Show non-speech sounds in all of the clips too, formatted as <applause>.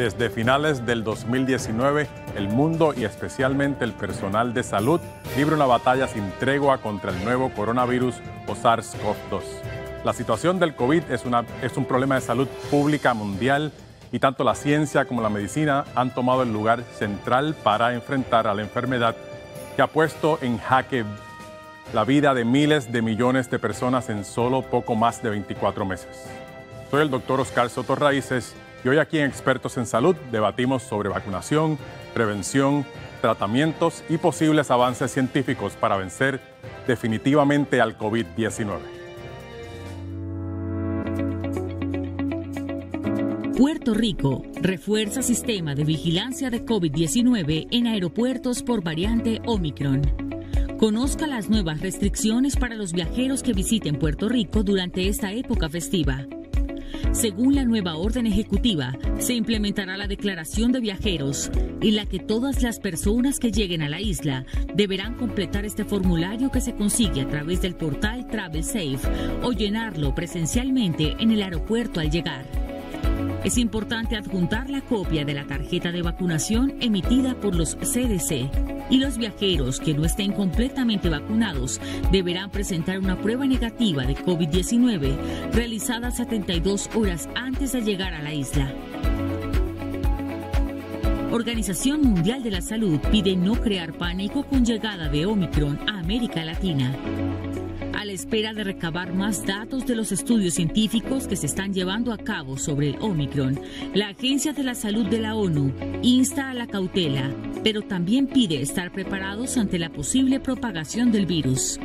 Desde finales del 2019, el mundo y especialmente el personal de salud libra una batalla sin tregua contra el nuevo coronavirus o SARS-CoV-2. La situación del COVID es, una, es un problema de salud pública mundial y tanto la ciencia como la medicina han tomado el lugar central para enfrentar a la enfermedad que ha puesto en jaque la vida de miles de millones de personas en solo poco más de 24 meses. Soy el doctor Oscar Soto Raíces y hoy aquí en Expertos en Salud debatimos sobre vacunación, prevención, tratamientos y posibles avances científicos para vencer definitivamente al COVID-19. Puerto Rico refuerza sistema de vigilancia de COVID-19 en aeropuertos por variante Omicron. Conozca las nuevas restricciones para los viajeros que visiten Puerto Rico durante esta época festiva. Según la nueva orden ejecutiva, se implementará la declaración de viajeros en la que todas las personas que lleguen a la isla deberán completar este formulario que se consigue a través del portal Travel Safe o llenarlo presencialmente en el aeropuerto al llegar. Es importante adjuntar la copia de la tarjeta de vacunación emitida por los CDC y los viajeros que no estén completamente vacunados deberán presentar una prueba negativa de COVID-19 realizada 72 horas antes de llegar a la isla. Organización Mundial de la Salud pide no crear pánico con llegada de Omicron a América Latina a la espera de recabar más datos de los estudios científicos que se están llevando a cabo sobre el Omicron, la Agencia de la Salud de la ONU insta a la cautela, pero también pide estar preparados ante la posible propagación del virus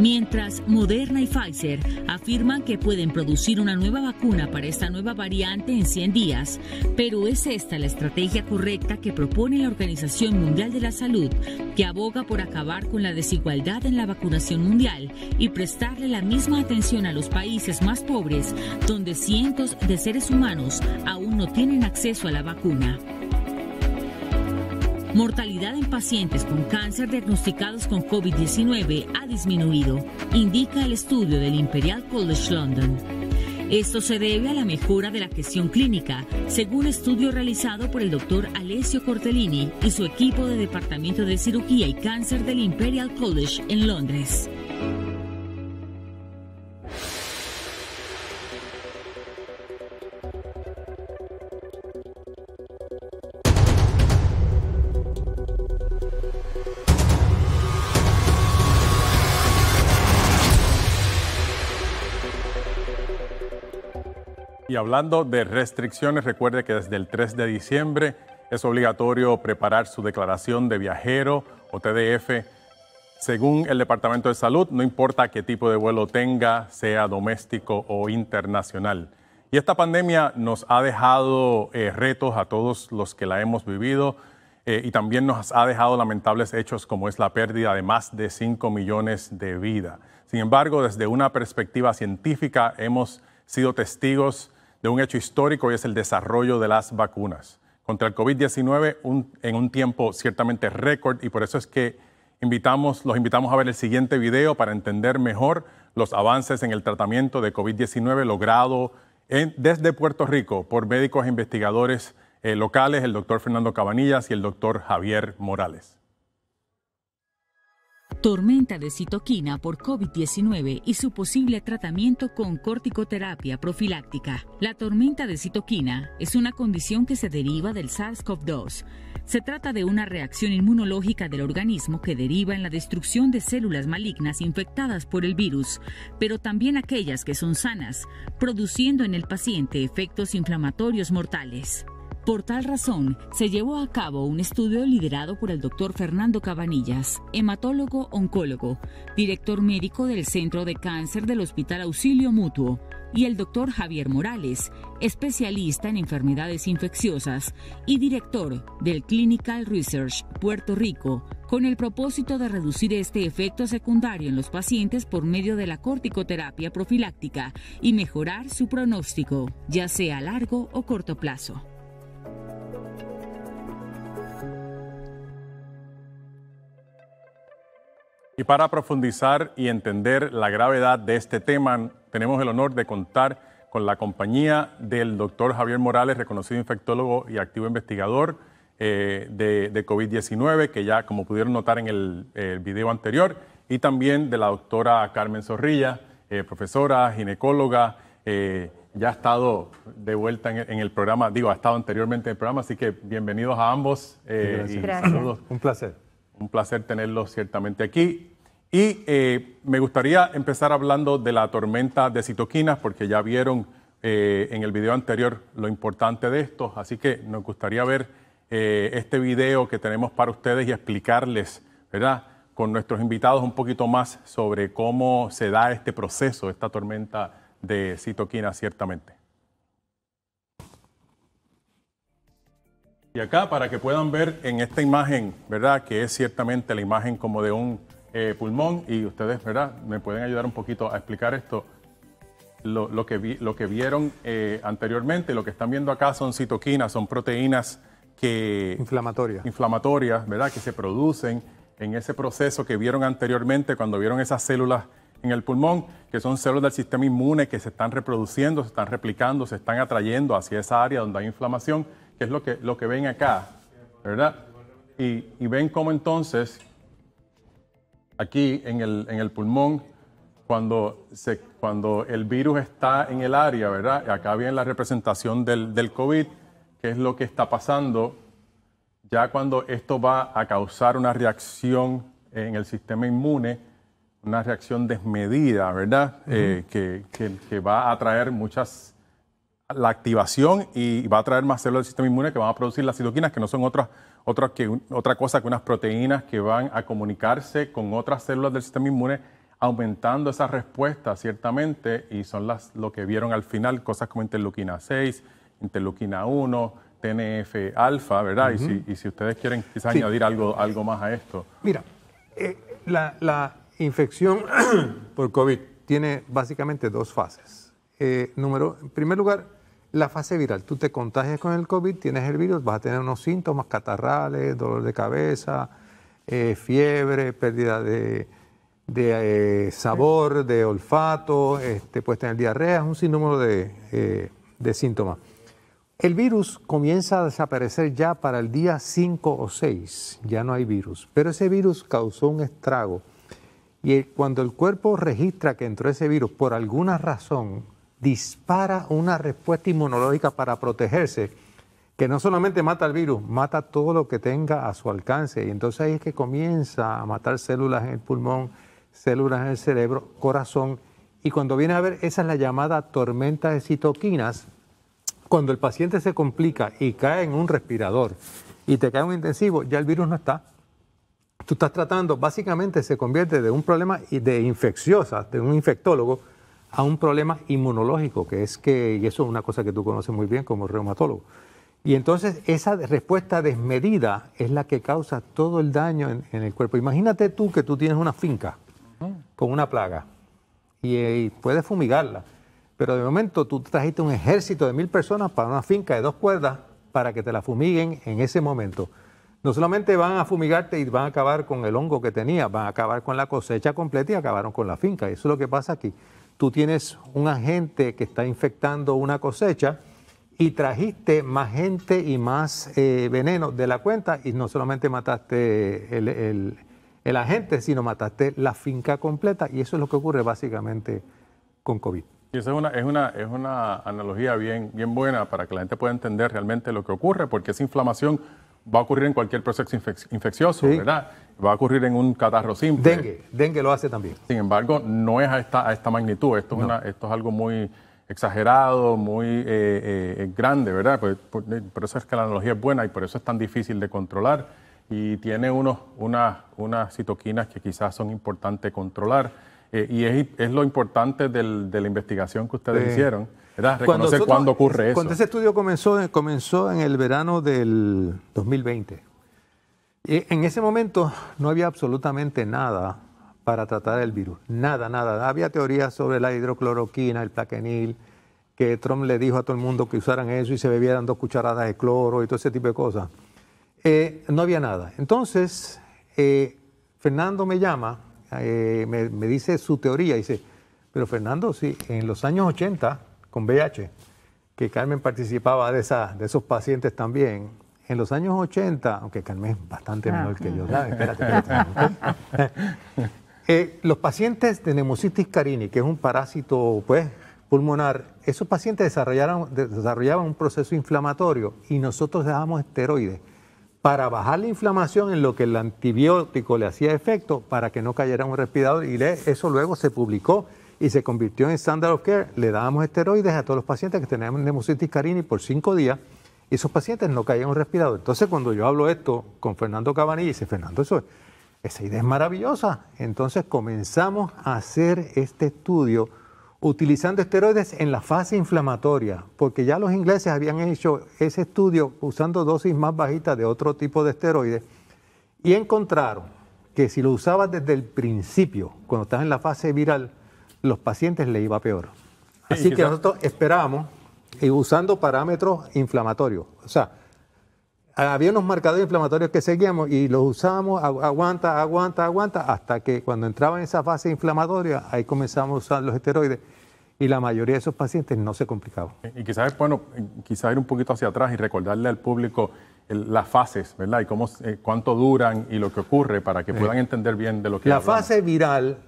mientras Moderna y Pfizer afirman que pueden producir una nueva vacuna para esta nueva variante en 100 días. Pero ¿es esta la estrategia correcta que propone la Organización Mundial de la Salud, que aboga por acabar con la desigualdad en la vacunación mundial y prestarle la misma atención a los países más pobres, donde cientos de seres humanos aún no tienen acceso a la vacuna? Mortalidad en pacientes con cáncer diagnosticados con COVID-19 ha disminuido, indica el estudio del Imperial College London. Esto se debe a la mejora de la gestión clínica, según estudio realizado por el doctor Alessio Cortellini y su equipo de Departamento de Cirugía y Cáncer del Imperial College en Londres. hablando de restricciones, recuerde que desde el 3 de diciembre es obligatorio preparar su declaración de viajero o TDF. Según el Departamento de Salud, no importa qué tipo de vuelo tenga, sea doméstico o internacional. Y esta pandemia nos ha dejado eh, retos a todos los que la hemos vivido eh, y también nos ha dejado lamentables hechos como es la pérdida de más de 5 millones de vidas. Sin embargo, desde una perspectiva científica hemos sido testigos de un hecho histórico y es el desarrollo de las vacunas contra el COVID-19 en un tiempo ciertamente récord y por eso es que invitamos, los invitamos a ver el siguiente video para entender mejor los avances en el tratamiento de COVID-19 logrado desde Puerto Rico por médicos e investigadores eh, locales, el doctor Fernando Cabanillas y el doctor Javier Morales tormenta de citoquina por COVID-19 y su posible tratamiento con corticoterapia profiláctica. La tormenta de citoquina es una condición que se deriva del SARS-CoV-2. Se trata de una reacción inmunológica del organismo que deriva en la destrucción de células malignas infectadas por el virus, pero también aquellas que son sanas, produciendo en el paciente efectos inflamatorios mortales. Por tal razón, se llevó a cabo un estudio liderado por el doctor Fernando Cabanillas, hematólogo oncólogo, director médico del Centro de Cáncer del Hospital Auxilio Mutuo, y el doctor Javier Morales, especialista en enfermedades infecciosas y director del Clinical Research Puerto Rico, con el propósito de reducir este efecto secundario en los pacientes por medio de la corticoterapia profiláctica y mejorar su pronóstico, ya sea a largo o corto plazo. Y para profundizar y entender la gravedad de este tema, tenemos el honor de contar con la compañía del doctor Javier Morales, reconocido infectólogo y activo investigador eh, de, COVID-19, que ya como pudieron notar en el, video anterior, y también de la doctora Carmen Zorrilla, eh, profesora, ginecóloga, eh, ya ha estado de vuelta en, el programa, digo, ha estado anteriormente en el programa, así que bienvenidos a ambos. Gracias. Saludos. Un placer. Un placer tenerlos ciertamente aquí. Y eh, me gustaría empezar hablando de la tormenta de citoquinas, porque ya vieron eh, en el video anterior lo importante de esto. Así que nos gustaría ver eh, este video que tenemos para ustedes y explicarles, ¿verdad? Con nuestros invitados un poquito más sobre cómo se da este proceso, esta tormenta de citoquinas, ciertamente. Y acá para que puedan ver en esta imagen, ¿verdad? Que es ciertamente la imagen como de un eh, pulmón y ustedes, ¿verdad? Me pueden ayudar un poquito a explicar esto. Lo, que, vieron eh, anteriormente, lo que están viendo acá son citoquinas, son proteínas que... Inflamatorias. Inflamatorias, ¿verdad? Que se producen en ese proceso que vieron anteriormente cuando vieron esas células en el pulmón, que son células del sistema inmune que se están reproduciendo, se están replicando, se están atrayendo hacia esa área donde hay inflamación que es lo que, lo que ven acá, ¿verdad? Y, y ven cómo entonces, aquí en el, en el pulmón, cuando, se, cuando el virus está en el área, ¿verdad? Acá viene la representación del, del COVID, que es lo que está pasando ya cuando esto va a causar una reacción en el sistema inmune, una reacción desmedida, ¿verdad? Eh, que, que, que, va a traer muchas la activación y va a traer más células del sistema inmune que van a producir las citoquinas, que no son otras, otras que, otra cosa que unas proteínas que van a comunicarse con otras células del sistema inmune, aumentando esas respuestas, ciertamente, y son las, lo que vieron al final, cosas como interleuquina 6, interleuquina 1, TNF alfa, ¿verdad? y, si, ustedes quieren quizás añadir algo, algo más a esto. Mira, eh, la, infección <clears throat> por COVID tiene básicamente dos fases. Eh, número, en primer lugar, la fase viral. Tú te contagias con el COVID, tienes el virus, vas a tener unos síntomas catarrales, dolor de cabeza, eh, fiebre, pérdida de, eh, sabor, de olfato, este, puedes tener diarrea, un sinnúmero de, eh, de, síntomas. El virus comienza a desaparecer ya para el día 5 o 6, ya no hay virus, pero ese virus causó un estrago. Y cuando el cuerpo registra que entró ese virus por alguna razón, dispara una respuesta inmunológica para protegerse, que no solamente mata el virus, mata todo lo que tenga a su alcance. Y entonces ahí es que comienza a matar células en el pulmón, células en el cerebro, corazón. Y cuando viene a ver, esa es la llamada tormenta de citoquinas. Cuando el paciente se complica y cae en un respirador y te cae un intensivo, ya el virus no está. Tú estás tratando, básicamente se convierte de un problema de infecciosa, de un infectólogo, a un problema inmunológico, que es que, y eso es una cosa que tú conoces muy bien como reumatólogo. Y entonces esa respuesta desmedida es la que causa todo el daño en, el cuerpo. Imagínate tú que tú tienes una finca con una plaga y, y, puedes fumigarla, pero de momento tú trajiste un ejército de mil personas para una finca de dos cuerdas para que te la fumiguen en ese momento. No solamente van a fumigarte y van a acabar con el hongo que tenía, van a acabar con la cosecha completa y acabaron con la finca. Eso es lo que pasa aquí tú tienes un agente que está infectando una cosecha y trajiste más gente y más eh, veneno de la cuenta y no solamente mataste el, agente, sino mataste la finca completa y eso es lo que ocurre básicamente con COVID. Y esa es una, es una, es una analogía bien, bien buena para que la gente pueda entender realmente lo que ocurre, porque esa inflamación va a ocurrir en cualquier proceso infeccioso, ¿verdad? Va a ocurrir en un catarro simple. Dengue, dengue lo hace también. Sin embargo, no es a esta, a esta magnitud. Esto, es esto es algo muy exagerado, muy eh, eh, eh, grande, ¿verdad? Por, pues, pues, por, eso es que la analogía es buena y por eso es tan difícil de controlar. Y tiene unos, unas, unas citoquinas que quizás son importantes controlar. y es, es, lo importante de la investigación que ustedes hicieron, ¿verdad? Reconocer cuando, cuándo ocurre eso. Cuando ese estudio comenzó, comenzó en el verano del 2020. Y en ese momento no había absolutamente nada para tratar el virus. Nada, nada. Había teorías sobre la hidrocloroquina, el plaquenil, que Trump le dijo a todo el mundo que usaran eso y se bebieran dos cucharadas de cloro y todo ese tipo de cosas. Eh, no había nada. Entonces, eh, Fernando me llama, eh, me, me, dice su teoría, dice, pero Fernando, si en los años 80 con VIH, que Carmen participaba de, de esos pacientes también. En los años 80, aunque Carmen es bastante menor que yo, ¿sabes? Ah. <laughs> Eh, los pacientes de neumocitis carini, que es un parásito pues, pulmonar, esos pacientes desarrollaron, desarrollaban un proceso inflamatorio y nosotros dábamos esteroides para bajar la inflamación en lo que el antibiótico le hacía efecto para que no cayera un respirador y eso luego se publicó y se convirtió en standard of care. Le dábamos esteroides a todos los pacientes que tenían nemositis carini por cinco días y esos pacientes no caían respirados. Entonces, cuando yo hablo esto con Fernando Cabanilla, dice, Fernando, eso es, esa idea es maravillosa. Entonces comenzamos a hacer este estudio utilizando esteroides en la fase inflamatoria, porque ya los ingleses habían hecho ese estudio usando dosis más bajitas de otro tipo de esteroides y encontraron que si lo usabas desde el principio, cuando estás en la fase viral, los pacientes le iba peor. Así que nosotros esperábamos, y usando parámetros inflamatorios, o sea, había unos marcadores inflamatorios que seguíamos y los usábamos, aguanta, aguanta, aguanta, hasta que cuando entraba en esa fase inflamatoria, ahí comenzamos a usar los esteroides y la mayoría de esos pacientes no se complicaban. Eh, y quizás, bueno, eh, quizás ir un poquito hacia atrás y recordarle al público las fases, ¿verdad? Y cómo, eh, cuánto duran y lo que ocurre para que puedan entender bien de lo que La fase viral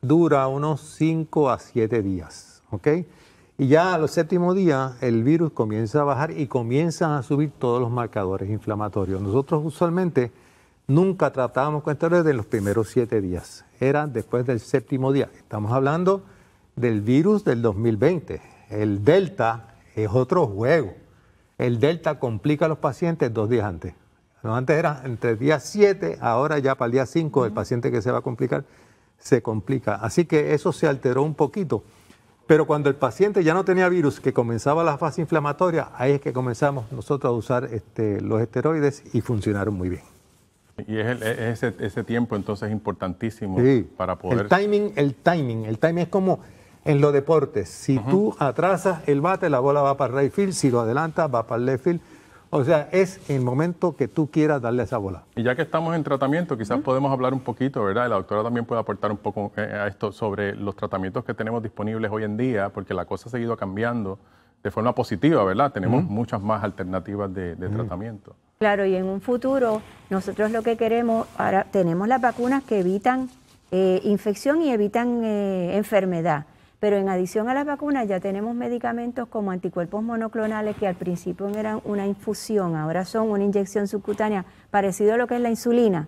dura unos 5 a 7 días, ¿ok? Y ya al séptimo día el virus comienza a bajar y comienzan a subir todos los marcadores inflamatorios. Nosotros usualmente nunca tratábamos con esteroides en los primeros 7 días, era después del séptimo día. Estamos hablando del virus del 2020. El delta es otro juego. El delta complica a los pacientes dos días antes. Antes era entre el día 7, ahora ya para el día 5 el paciente que se va a complicar se complica. Así que eso se alteró un poquito. Pero cuando el paciente ya no tenía virus, que comenzaba la fase inflamatoria, ahí es que comenzamos nosotros a usar este, los esteroides y funcionaron muy bien. Y es, el, ese, ese, tiempo entonces importantísimo para poder... El timing, el timing, el timing es como en los deportes. Si tú atrasas el bate, la bola va para el right field, si lo adelantas, va para el left field. O sea, es el momento que tú quieras darle esa bola. Y ya que estamos en tratamiento, quizás podemos hablar un poquito, ¿verdad? la doctora también puede aportar un poco eh, a esto sobre los tratamientos que tenemos disponibles hoy en día, porque la cosa ha seguido cambiando de forma positiva, ¿verdad? Tenemos muchas más alternativas de, tratamiento. Claro, y en un futuro nosotros lo que queremos, ahora tenemos las vacunas que evitan eh, infección y evitan eh, enfermedad. Pero en adición a las vacunas ya tenemos medicamentos como anticuerpos monoclonales que al principio eran una infusión, ahora son una inyección subcutánea, parecido a lo que es la insulina,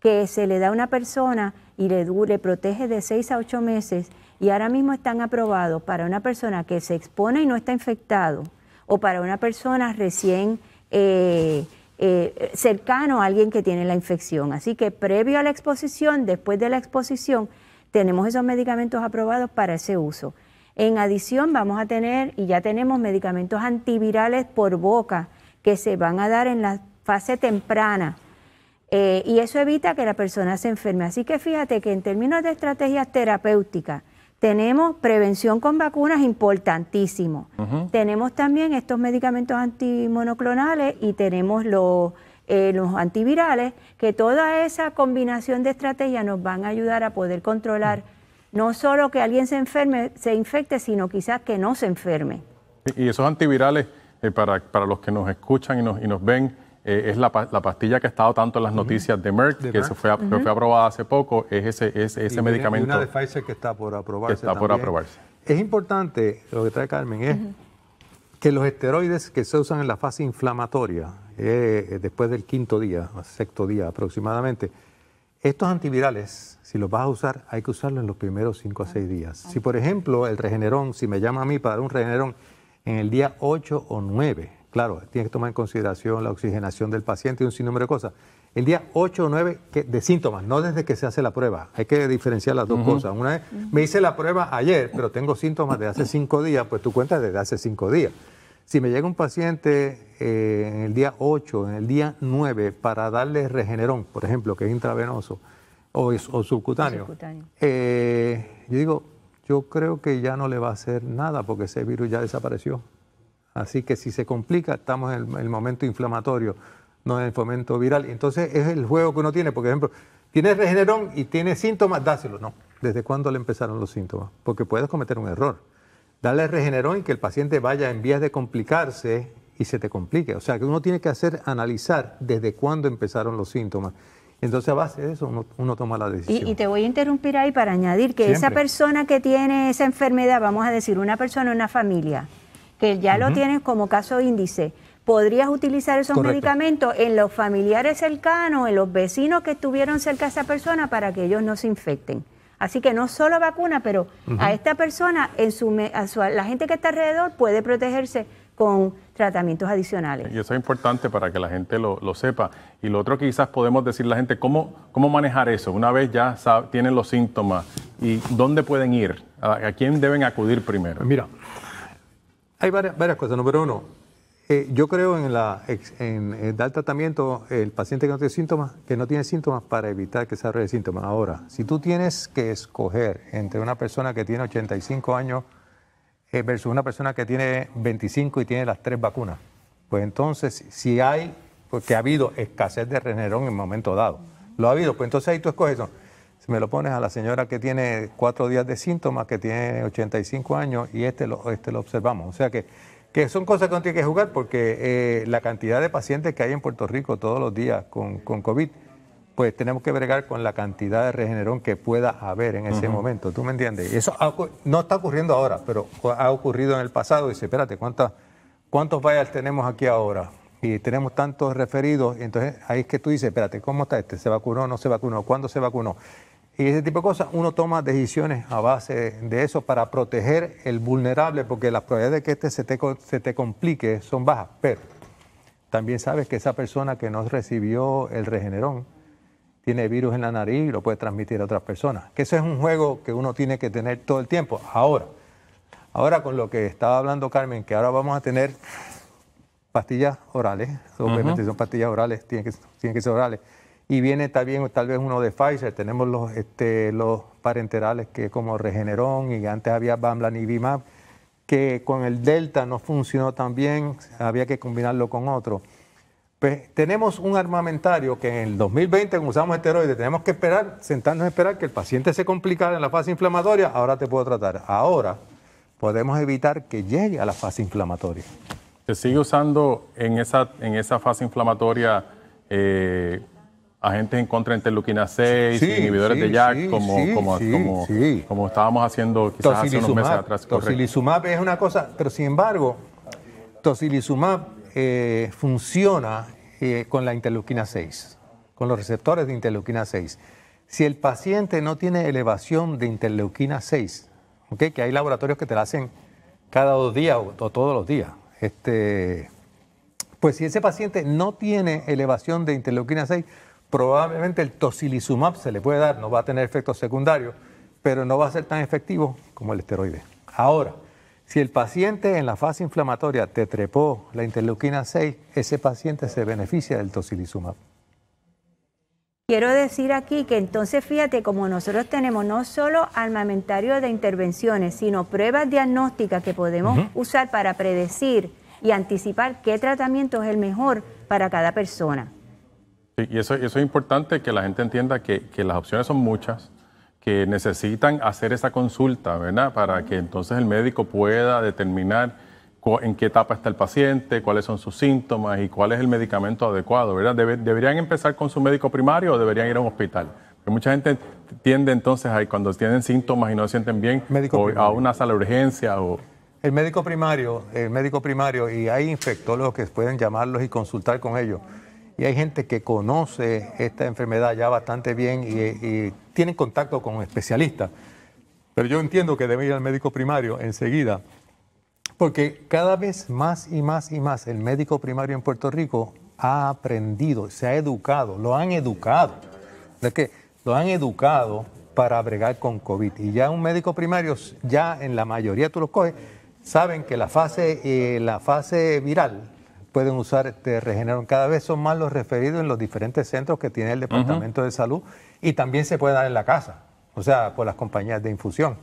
que se le da a una persona y le, protege de 6 a 8 meses y ahora mismo están aprobados para una persona que se expone y no está infectado o para una persona recién... Eh, eh, cercano a alguien que tiene la infección. Así que previo a la exposición, después de la exposición, tenemos esos medicamentos aprobados para ese uso. En adición vamos a tener, y ya tenemos medicamentos antivirales por boca que se van a dar en la fase temprana. Eh, y eso evita que la persona se enferme. Así que fíjate que en términos de estrategias terapéuticas, tenemos prevención con vacunas importantísimo. Tenemos también estos medicamentos antimonoclonales y tenemos los eh, los antivirales, que toda esa combinación de estrategias nos van a ayudar a poder controlar no solo que alguien se enferme, se infecte, sino quizás que no se enferme. Y esos antivirales, eh, para, para, los que nos escuchan y nos, y nos ven, eh, es la, pastilla que ha estado tanto en las noticias de Merck, que Se fue, aprobada hace poco, es ese, es, ese medicamento. Y una de Pfizer que está por aprobarse. está por aprobarse. Es importante, lo que trae Carmen, es que los esteroides que se usan en la fase inflamatoria, eh, después del quinto día, sexto día aproximadamente, estos antivirales, si los vas a usar, hay que usarlos en los primeros cinco a seis días. Si, por ejemplo, el regenerón, si me llama a mí para un regenerón en el día ocho o nueve, claro, tienes que tomar en consideración la oxigenación del paciente y un sinnúmero de cosas. El día ocho o nueve, de síntomas, no desde que se hace la prueba. Hay que diferenciar las dos cosas. Una vez me hice la prueba ayer, pero tengo síntomas de hace cinco días, pues tú cuentas desde hace cinco días. Si me llega un paciente eh, en el día 8, en el día 9, para darle regenerón, por ejemplo, que es intravenoso o, subcutáneo, eh, yo digo, yo creo que ya no le va a hacer nada porque ese virus ya desapareció. Así que si se complica, estamos en el, momento inflamatorio, no en el momento viral. Entonces es el juego que uno tiene, por ejemplo, tienes regenerón y tiene síntomas, dáselo. No, ¿desde cuándo le empezaron los síntomas? Porque puedes cometer un error. Dale regenerón y que el paciente vaya en vías de complicarse y se te complique. O sea, que uno tiene que hacer, analizar desde cuándo empezaron los síntomas. Entonces, a base de eso, uno, toma la decisión. Y, te voy a interrumpir ahí para añadir que esa persona que tiene esa enfermedad, vamos a decir, una persona, una familia, que ya lo tienes como caso índice, podrías utilizar esos medicamentos en los familiares cercanos, en los vecinos que estuvieron cerca de esa persona, para que ellos no se infecten. Así que no solo vacuna, pero a esta persona, en su, a la gente que está alrededor puede protegerse con tratamientos adicionales. Y eso es importante para que la gente lo, sepa. Y lo otro quizás podemos decirle a la gente, ¿cómo, cómo manejar eso? Una vez ya tienen los síntomas, ¿y dónde pueden ir? ¿A, quién deben acudir primero? Mira, hay varias, varias cosas. Número uno, eh, yo creo en, la, en, eh, dar tratamiento el paciente que no tiene síntomas, que no tiene síntomas para evitar que se el síntomas. Ahora, si tú tienes que escoger entre una persona que tiene 85 años eh, versus una persona que tiene 25 y tiene las tres vacunas, pues entonces si hay, porque pues, ha habido escasez de Renerón en un momento dado, lo ha habido, pues entonces ahí tú escoges eso. Si me lo pones a la señora que tiene cuatro días de síntomas, que tiene 85 años y este lo, este lo observamos. O sea que que son cosas que uno tiene que jugar porque eh, la cantidad de pacientes que hay en Puerto Rico todos los días con, con, COVID, pues tenemos que bregar con la cantidad de regenerón que pueda haber en ese momento. ¿Tú me entiendes? Y Eso no está ocurriendo ahora, pero ha ocurrido en el pasado. Dice, espérate, ¿cuántas, ¿cuántos vials tenemos aquí ahora? Y tenemos tantos referidos, entonces ahí es que tú dices, espérate, ¿cómo está este? ¿Se vacunó o no se vacunó? ¿Cuándo se vacunó? y ese tipo de cosas, uno toma decisiones a base de eso para proteger el vulnerable, porque las probabilidades de que este se te, complique son bajas. Pero también sabes que esa persona que no recibió el regenerón tiene virus en la nariz y lo puede transmitir a otras personas. Que eso es un juego que uno tiene que tener todo el tiempo. Ahora, ahora con lo que estaba hablando Carmen, que ahora vamos a tener pastillas orales, obviamente son pastillas orales, que, tienen que ser orales y viene también tal vez uno de Pfizer. Tenemos los, este, los parenterales que como Regeneron y antes había Bamlanivimab, que con el Delta no funcionó tan bien, había que combinarlo con otro. Pues tenemos un armamentario que en el 2020, como usamos esteroides, tenemos que esperar, sentarnos a esperar que el paciente se complicara en la fase inflamatoria, ahora te puedo tratar. Ahora podemos evitar que llegue a la fase inflamatoria. ¿Se sigue usando en esa, en esa fase inflamatoria eh, agentes en contra de interleuquina 6, inhibidores de JAK, como, estábamos haciendo quizás hace unos meses atrás. Tocilizumab es una cosa, pero sin embargo, tocilizumab eh, funciona eh, con la interleuquina 6, con los receptores de interleuquina 6. Si el paciente no tiene elevación de interleuquina 6, que hay laboratorios que te la hacen cada dos días o, todos los días, este, pues si ese paciente no tiene elevación de interleuquina 6, probablemente el tocilizumab se le puede dar, no va a tener efectos secundarios, pero no va a ser tan efectivo como el esteroide. Ahora, si el paciente en la fase inflamatoria te trepó la interleuquina 6, ese paciente se beneficia del tocilizumab. Quiero decir aquí que entonces fíjate como nosotros tenemos no solo armamentario de intervenciones, sino pruebas diagnósticas que podemos usar para predecir y anticipar qué tratamiento es el mejor para cada persona y eso, eso, es importante que la gente entienda que, las opciones son muchas, que necesitan hacer esa consulta, ¿verdad? Para que entonces el médico pueda determinar en qué etapa está el paciente, cuáles son sus síntomas y cuál es el medicamento adecuado, ¿verdad? ¿Deberían empezar con su médico primario o deberían ir a un hospital? Porque mucha gente tiende entonces a cuando tienen síntomas y no se sienten bien a una sala de urgencia o... El médico primario, el médico primario, y hay infectólogos que pueden llamarlos y consultar con ellos y hay gente que conoce esta enfermedad ya bastante bien y, tiene tienen contacto con especialistas. Pero yo entiendo que debe ir al médico primario enseguida, porque cada vez más y más y más el médico primario en Puerto Rico ha aprendido, se ha educado, lo han educado. ¿De qué? Lo han educado para bregar con COVID. Y ya un médico primario, ya en la mayoría tú los coges, saben que la fase, eh, la fase viral pueden usar este Regeneron. Cada vez son más los referidos en los diferentes centros que tiene el Departamento de Salud y también se puede dar en la casa, o sea, por las compañías de infusión.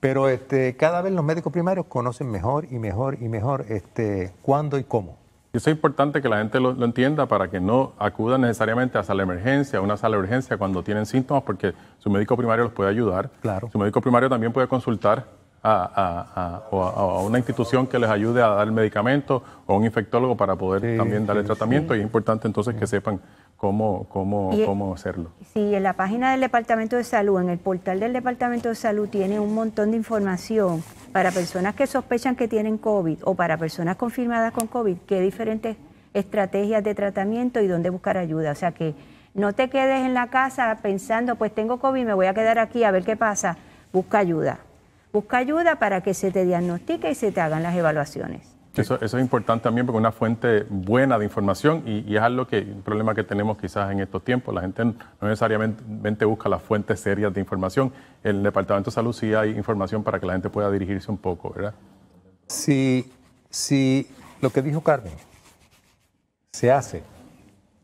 Pero este, cada vez los médicos primarios conocen mejor y mejor y mejor este, cuándo y cómo. Eso es importante que la gente lo, entienda para que no acudan necesariamente a sala de emergencia, a una sala de urgencia cuando tienen síntomas, porque su médico primario los puede ayudar. Claro. Su médico primario también puede consultar a, una institución que les ayude a dar medicamento o un infectólogo para poder también darle tratamiento y es importante entonces que sepan cómo, e cómo, hacerlo. Sí, en la página del Departamento de Salud, en el portal del Departamento de Salud tiene un montón de información para personas que sospechan que tienen COVID o para personas confirmadas con COVID, qué diferentes estrategias de tratamiento y dónde buscar ayuda. O sea que no te quedes en la casa pensando, pues tengo COVID, me voy a quedar aquí a ver qué pasa. Busca ayuda busca ayuda para que se te diagnostique y se te hagan las evaluaciones. Eso, es importante también porque es una fuente buena de información y, es algo que, un problema que tenemos quizás en estos tiempos. La gente no necesariamente busca las fuentes serias de información. En el Departamento de Salud sí hay información para que la gente pueda dirigirse un poco, ¿verdad? Si, si lo que dijo Carmen se hace,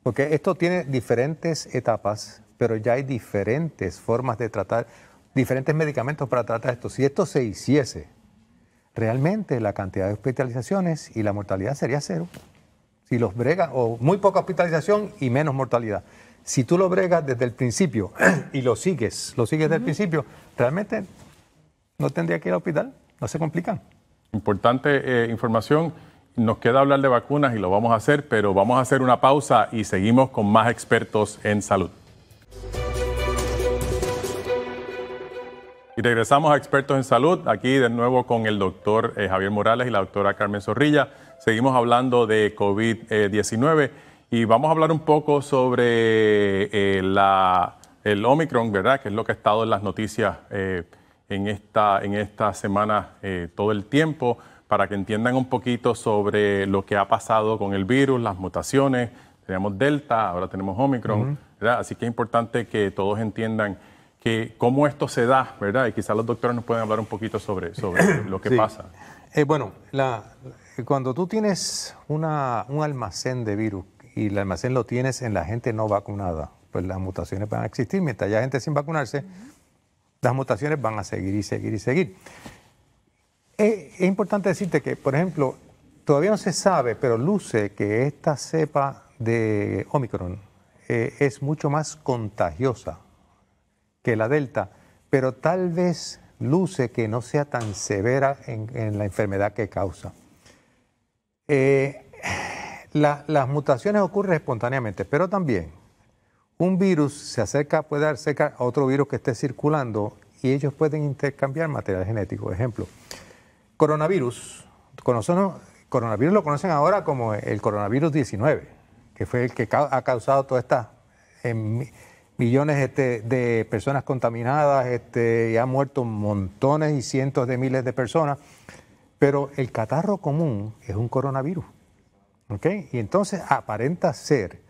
porque esto tiene diferentes etapas, pero ya hay diferentes formas de tratar diferentes medicamentos para tratar esto. Si esto se hiciese, realmente la cantidad de hospitalizaciones y la mortalidad sería cero. Si los bregas, o muy poca hospitalización y menos mortalidad. Si tú lo bregas desde el principio <clears throat> y lo sigues, lo sigues desde el principio, realmente no tendría que ir al hospital, no se complican. Importante eh, información. Nos queda hablar de vacunas y lo vamos a hacer, pero vamos a hacer una pausa y seguimos con más expertos en salud. Y regresamos a Expertos en Salud, aquí de nuevo con el doctor eh, Javier Morales y la doctora Carmen Zorrilla. Seguimos hablando de COVID-19 eh, y vamos a hablar un poco sobre eh, el Omicron, ¿verdad? Que es lo que ha estado en las noticias en, esta, en esta semana todo el tiempo, para que entiendan un poquito sobre lo que ha pasado con el virus, las mutaciones. tenemos Delta, ahora tenemos Omicron, ¿verdad? Así que es importante que todos entiendan que cómo esto se da, ¿verdad? Y quizás los doctores nos pueden hablar un poquito sobre, sobre <coughs> lo que pasa. Eh, bueno, cuando tú tienes un almacén de virus y el almacén lo tienes en la gente no vacunada, pues las mutaciones van a existir. Mientras haya gente sin vacunarse, las mutaciones van a seguir y seguir y seguir. Eh, es importante decirte que, por ejemplo, todavía no se sabe, pero luce que esta cepa de Omicron eh, es mucho más contagiosa que la delta, pero tal vez luce que no sea tan severa en, la enfermedad que causa. Eh, las mutaciones ocurren espontáneamente, pero también un virus se acerca, puede acercar a otro virus que esté circulando y ellos pueden intercambiar material genético. Por Ejemplo, coronavirus, coronavirus lo conocen ahora como el coronavirus 19, que fue el que ha causado toda esta... Em- millones este, de personas contaminadas este, y han muerto montones y cientos de miles de personas. Pero el catarro común es un coronavirus. Y entonces aparenta ser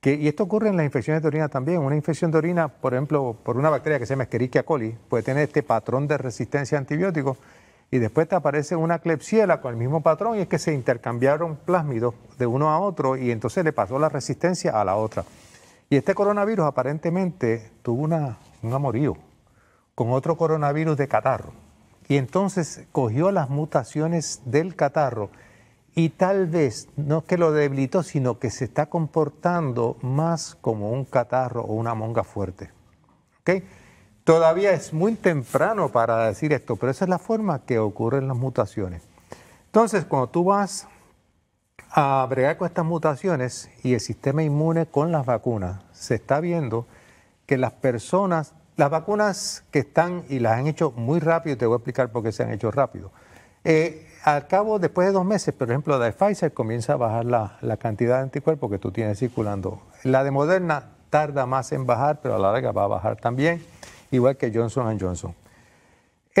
que, y esto ocurre en las infecciones de orina también, una infección de orina, por ejemplo, por una bacteria que se llama Escherichia coli, puede tener este patrón de resistencia a antibióticos y después te aparece una clepsiela con el mismo patrón y es que se intercambiaron plásmidos de uno a otro y entonces le pasó la resistencia a la otra. Y este coronavirus aparentemente tuvo una, un amorío con otro coronavirus de catarro. Y entonces cogió las mutaciones del catarro y tal vez no es que lo debilitó, sino que se está comportando más como un catarro o una monga fuerte. Todavía es muy temprano para decir esto, pero esa es la forma que ocurren las mutaciones. Entonces, cuando tú vas a bregar con estas mutaciones y el sistema inmune con las vacunas. Se está viendo que las personas, las vacunas que están y las han hecho muy rápido, te voy a explicar por qué se han hecho rápido. Eh, al cabo, después de dos meses, por ejemplo, la de Pfizer comienza a bajar la, la cantidad de anticuerpos que tú tienes circulando. La de Moderna tarda más en bajar, pero a la larga va a bajar también, igual que Johnson Johnson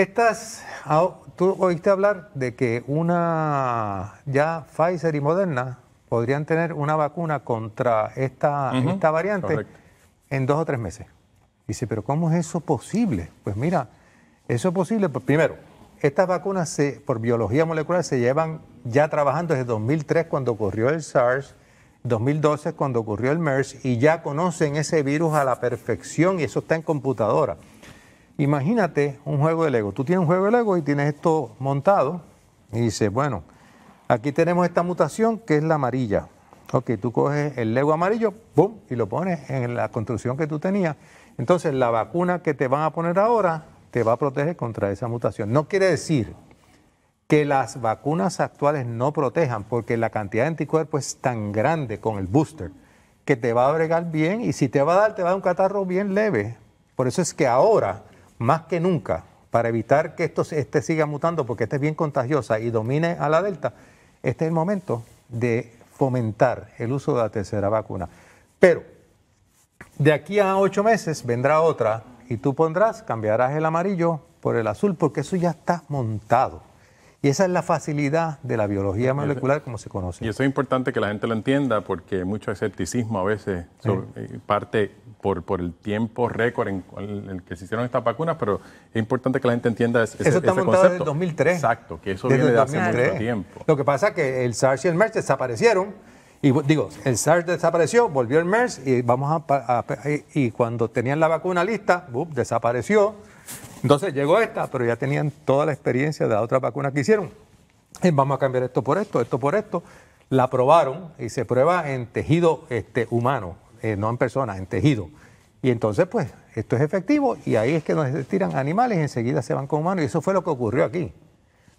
estás ah, tú oíste hablar de que una, ya Pfizer y Moderna podrían tener una vacuna contra esta, esta variante en dos o tres meses. Dice, pero ¿cómo es eso posible? Pues mira, eso es posible. Pues primero, estas vacunas se, por biología molecular se llevan ya trabajando desde 2003 cuando ocurrió el SARS, 2012 cuando ocurrió el MERS y ya conocen ese virus a la perfección y eso está en computadora. Imagínate un juego de Lego. Tú tienes un juego de Lego y tienes esto montado y dices, bueno, aquí tenemos esta mutación que es la amarilla. Ok, tú coges el Lego amarillo, boom, y lo pones en la construcción que tú tenías. Entonces la vacuna que te van a poner ahora te va a proteger contra esa mutación. No quiere decir que las vacunas actuales no protejan, porque la cantidad de anticuerpos es tan grande con el booster que te va a agregar bien y si te va a dar, te va a dar un catarro bien leve. Por eso es que ahora más que nunca para evitar que esto este siga mutando, porque esta es bien contagiosa y domine a la delta, este es el momento de fomentar el uso de la tercera vacuna. Pero de aquí a ocho meses vendrá otra y tú pondrás, cambiarás el amarillo por el azul, porque eso ya está montado. Y esa es la facilidad de la biología molecular como se conoce. Y eso es importante que la gente lo entienda porque mucho escepticismo a veces eh, parte por, por el tiempo récord en, el que se hicieron estas vacunas, pero es importante que la gente entienda ese, eso está montado concepto. Desde el 2003. Exacto, que eso viene de hace mucho tiempo. Lo que pasa es que el SARS y el MERS desaparecieron. Y digo, el SARS desapareció, volvió el MERS y, vamos a, y cuando tenían la vacuna lista, desapareció entonces llegó esta, pero ya tenían toda la experiencia de la otra vacuna que hicieron. Eh, vamos a cambiar esto por esto, esto por esto. La probaron y se prueba en tejido este, humano, eh, no en personas, en tejido. Y entonces, pues, esto es efectivo y ahí es que nos tiran animales y enseguida se van con humanos. Y eso fue lo que ocurrió aquí.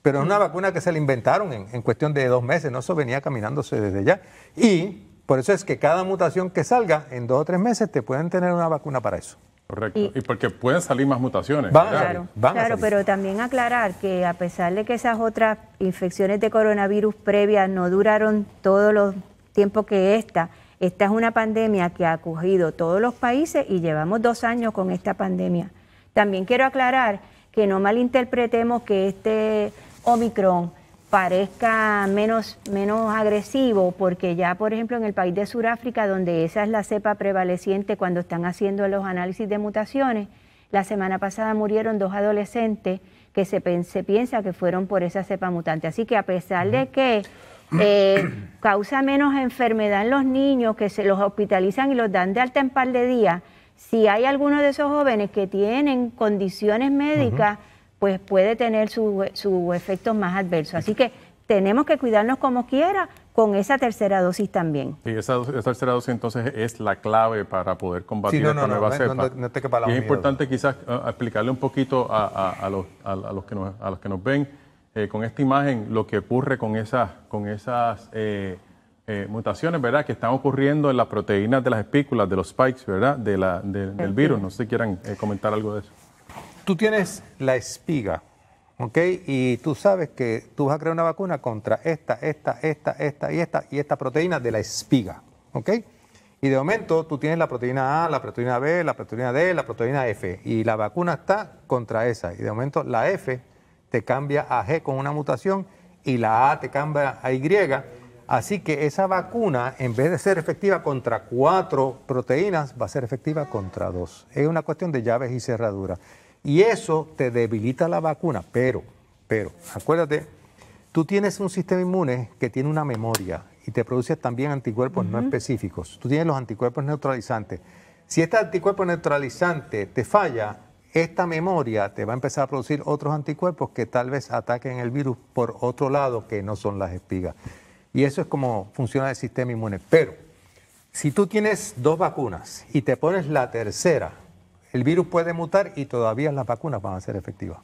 Pero es una vacuna que se la inventaron en, en cuestión de dos meses, no eso venía caminándose desde ya. Y por eso es que cada mutación que salga en dos o tres meses te pueden tener una vacuna para eso. Correcto. Y, porque pueden salir más mutaciones. claro, claro pero también aclarar que a pesar de que esas otras infecciones de coronavirus previas no duraron todo los tiempo que esta, esta es una pandemia que ha acogido todos los países y llevamos dos años con esta pandemia. También quiero aclarar que no malinterpretemos que este Omicron parezca menos, menos agresivo, porque ya, por ejemplo, en el país de Sudáfrica, donde esa es la cepa prevaleciente cuando están haciendo los análisis de mutaciones, la semana pasada murieron dos adolescentes que se, piensa que fueron por esa cepa mutante. Así que a pesar de que eh, causa menos enfermedad en los niños, que se los hospitalizan y los dan de alta en par de días, si hay alguno de esos jóvenes que tienen condiciones médicas, pues puede tener su efecto más adverso. Así que tenemos que cuidarnos como quiera con esa tercera dosis también. Y esa, tercera dosis entonces es la clave para poder combatir nueva cepa. y es importante quizás eh, explicarle un poquito a, los, que nos, ven eh, con esta imagen lo que ocurre con esas, con esas eh, mutaciones, ¿verdad? Que están ocurriendo en las proteínas de las espículas, de los spikes, ¿verdad? De del virus. No sé si quieran comentar algo de eso. Tú tienes la espiga, ¿ok? Y tú sabes que tú vas a crear una vacuna contra esta, esta, esta, esta y esta y esta proteína de la espiga, ¿ok? Y de momento tú tienes la proteína A, la proteína B, la proteína D, la proteína F. Y la vacuna está contra esa. Y de momento la F te cambia a G con una mutación y la A te cambia a Y. Así que esa vacuna, en vez de ser efectiva contra cuatro proteínas, va a ser efectiva contra dos. Es una cuestión de llaves y cerraduras. Y eso te debilita la vacuna, pero, pero, acuérdate, tú tienes un sistema inmune que tiene una memoria y te produce también anticuerpos no específicos. Tú tienes los anticuerpos neutralizantes. Si este anticuerpo neutralizante te falla, esta memoria te va a empezar a producir otros anticuerpos que tal vez ataquen el virus por otro lado que no son las espigas. Y eso es como funciona el sistema inmune. Pero si tú tienes dos vacunas y te pones la tercera, el virus puede mutar y todavía las vacunas van a ser efectivas.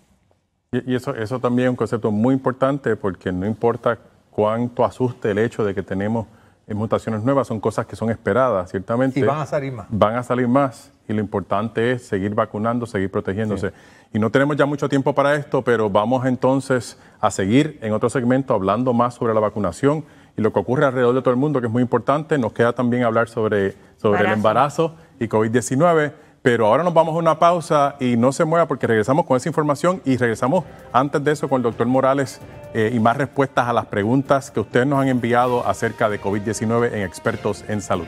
Y, eso, eso también es un concepto muy importante porque no importa cuánto asuste el hecho de que tenemos mutaciones nuevas, son cosas que son esperadas, ciertamente. Y van a salir más. Van a salir más y lo importante es seguir vacunando, seguir protegiéndose. Y no tenemos ya mucho tiempo para esto, pero vamos entonces a seguir en otro segmento hablando más sobre la vacunación y lo que ocurre alrededor de todo el mundo, que es muy importante. Nos queda también hablar sobre, sobre el embarazo y COVID-19. Pero ahora nos vamos a una pausa y no se mueva porque regresamos con esa información y regresamos antes de eso con el doctor Morales eh, y más respuestas a las preguntas que ustedes nos han enviado acerca de COVID-19 en expertos en salud.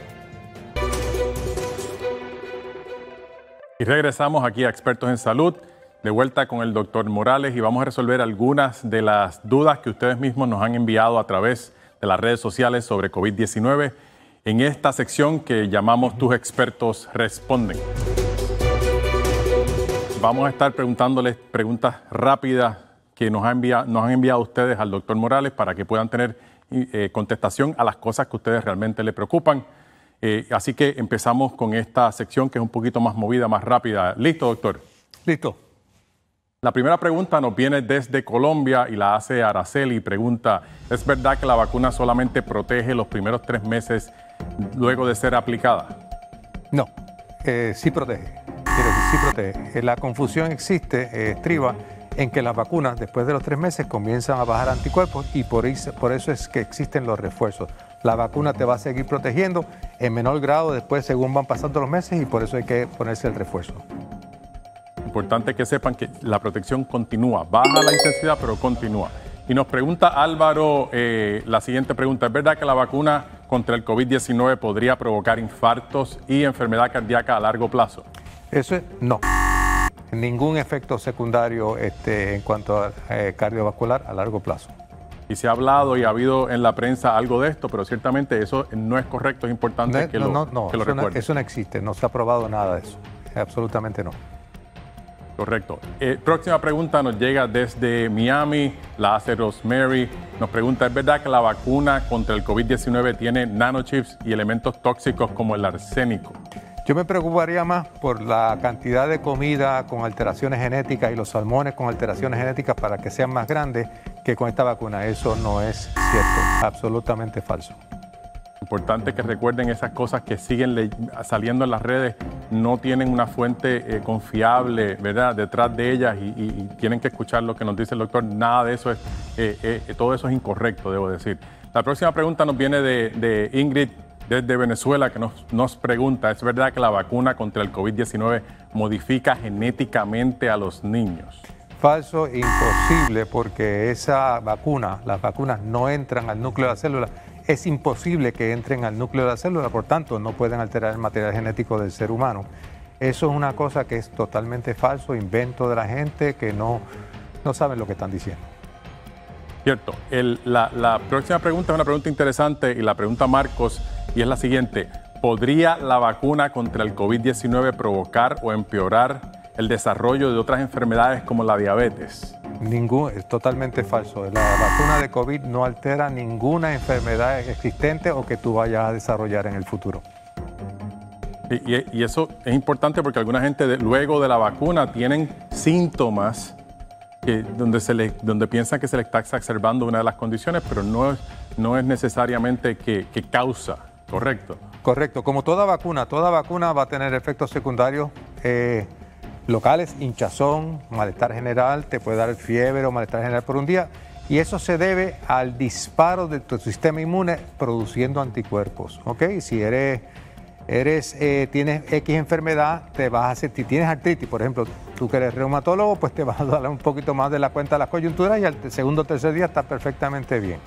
Y regresamos aquí a expertos en salud, de vuelta con el doctor Morales y vamos a resolver algunas de las dudas que ustedes mismos nos han enviado a través de las redes sociales sobre COVID-19 en esta sección que llamamos Tus expertos responden. Vamos a estar preguntándoles preguntas rápidas que nos, nos han enviado ustedes al doctor Morales para que puedan tener eh, contestación a las cosas que ustedes realmente le preocupan. Eh, así que empezamos con esta sección que es un poquito más movida, más rápida. ¿Listo, doctor? Listo. La primera pregunta nos viene desde Colombia y la hace Araceli. Pregunta, ¿es verdad que la vacuna solamente protege los primeros tres meses luego de ser aplicada? No, eh, sí protege. sí protege. Eh, la confusión existe, eh, estriba en que las vacunas después de los tres meses comienzan a bajar anticuerpos y por, por eso es que existen los refuerzos. La vacuna te va a seguir protegiendo en menor grado después según van pasando los meses y por eso hay que ponerse el refuerzo. Importante que sepan que la protección continúa, baja la intensidad pero continúa. Y nos pregunta Álvaro la siguiente pregunta, ¿es verdad que la vacuna contra el COVID-19 podría provocar infartos y enfermedad cardíaca a largo plazo? Eso es no. Ningún efecto secundario este, en cuanto a eh, cardiovascular a largo plazo. Y se ha hablado y ha habido en la prensa algo de esto, pero ciertamente eso no es correcto, es importante que, lo, No, eso no existe, no se ha probado nada de eso, absolutamente no. Correcto. Eh, próxima pregunta nos llega desde Miami, la hace Rosemary. Nos pregunta, ¿es verdad que la vacuna contra el COVID-19 tiene nanochips y elementos tóxicos como el arsénico? Yo me preocuparía más por la cantidad de comida con alteraciones genéticas y los salmones con alteraciones genéticas para que sean más grandes que con esta vacuna. Eso no es cierto, absolutamente falso. Importante que recuerden esas cosas que siguen saliendo en las redes, no tienen una fuente eh, confiable, ¿verdad?, detrás de ellas y, tienen que escuchar lo que nos dice el doctor. Nada de eso es, eh, eh, todo eso es incorrecto, debo decir. La próxima pregunta nos viene de, Ingrid desde Venezuela que nos, nos, pregunta, ¿es verdad que la vacuna contra el COVID-19 modifica genéticamente a los niños? Falso, imposible, porque esa vacuna, las vacunas no entran al núcleo de la célula, es imposible que entren al núcleo de la célula, por tanto no pueden alterar el material genético del ser humano. Eso es una cosa que es totalmente falso, invento de la gente que no, no saben lo que están diciendo. Cierto. la, la, próxima pregunta es una pregunta interesante y la pregunta Marcos y es la siguiente. ¿Podría la vacuna contra el COVID-19 provocar o empeorar el desarrollo de otras enfermedades como la diabetes. Ningún, es totalmente falso. La vacuna de COVID no altera ninguna enfermedad existente o que tú vayas a desarrollar en el futuro. Y, eso es importante porque alguna gente luego de la vacuna tienen síntomas donde, se le, donde piensan que se le está exacerbando una de las condiciones, pero no es, no es necesariamente que, causa, ¿correcto? Correcto. Como toda vacuna, toda vacuna va a tener efectos secundarios. Eh, locales, hinchazón, malestar general, te puede dar fiebre o malestar general por un día. Y eso se debe al disparo de tu sistema inmune produciendo anticuerpos. ¿Ok? Si eres, eres eh, tienes X enfermedad, te vas a sentir, si tienes artritis, por ejemplo, tú que eres reumatólogo, pues te vas a dar un poquito más de la cuenta de las coyunturas y al segundo o tercer día está perfectamente bien.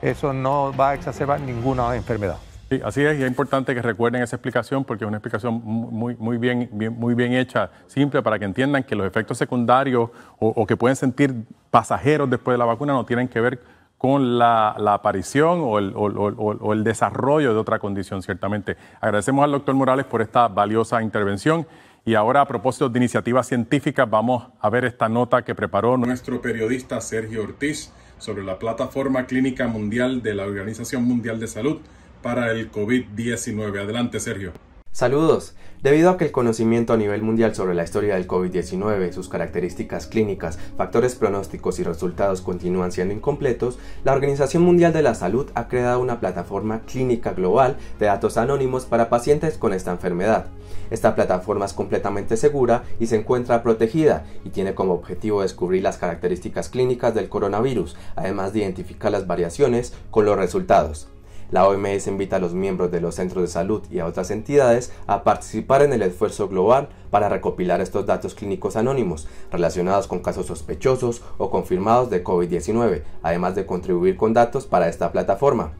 Eso no va a exacerbar ninguna enfermedad. Sí, así es, y es importante que recuerden esa explicación porque es una explicación muy, bien, muy bien hecha, simple, para que entiendan que los efectos secundarios o, que pueden sentir pasajeros después de la vacuna no tienen que ver con la, aparición o el, o el desarrollo de otra condición, ciertamente. Agradecemos al doctor Morales por esta valiosa intervención. Y ahora, a propósito de iniciativas científicas, vamos a ver esta nota que preparó nuestro periodista Sergio Ortiz sobre la plataforma clínica mundial de la Organización Mundial de Salud para el COVID-19. Adelante, Sergio. Saludos. Debido a que el conocimiento a nivel mundial sobre la historia del COVID-19, sus características clínicas, factores pronósticos y resultados continúan siendo incompletos, la Organización Mundial de la Salud ha creado una plataforma clínica global de datos anónimos para pacientes con esta enfermedad. Esta plataforma es completamente segura y se encuentra protegida y tiene como objetivo descubrir las características clínicas del coronavirus, además de identificar las variaciones con los resultados. La OMS invita a los miembros de los centros de salud y a otras entidades a participar en el esfuerzo global para recopilar estos datos clínicos anónimos relacionados con casos sospechosos o confirmados de COVID-19, además de contribuir con datos para esta plataforma.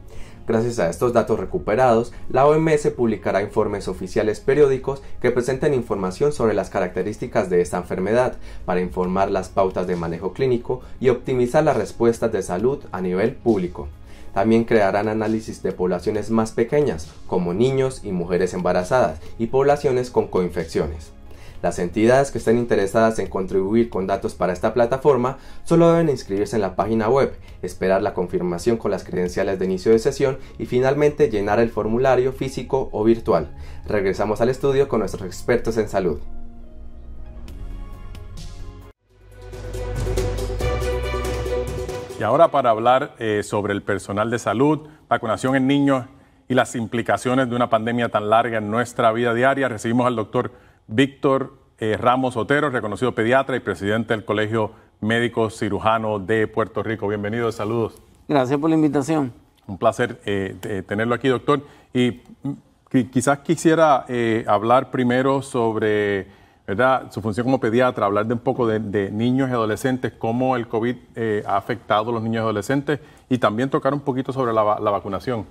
Gracias a estos datos recuperados, la OMS publicará informes oficiales periódicos que presenten información sobre las características de esta enfermedad, para informar las pautas de manejo clínico y optimizar las respuestas de salud a nivel público. También crearán análisis de poblaciones más pequeñas, como niños y mujeres embarazadas, y poblaciones con coinfecciones. Las entidades que estén interesadas en contribuir con datos para esta plataforma solo deben inscribirse en la página web, esperar la confirmación con las credenciales de inicio de sesión y finalmente llenar el formulario físico o virtual. Regresamos al estudio con nuestros expertos en salud. Y ahora para hablar eh, sobre el personal de salud, vacunación en niños y las implicaciones de una pandemia tan larga en nuestra vida diaria, recibimos al doctor Víctor eh, Ramos Otero, reconocido pediatra y presidente del Colegio Médico Cirujano de Puerto Rico. Bienvenido, saludos. Gracias por la invitación. Un placer eh, tenerlo aquí, doctor. Y mm, quizás quisiera hablar primero sobre ¿verdad? Su función como pediatra, hablar de un poco de, niños y adolescentes, cómo el COVID eh, ha afectado a los niños y adolescentes y también tocar un poquito sobre la, vacunación.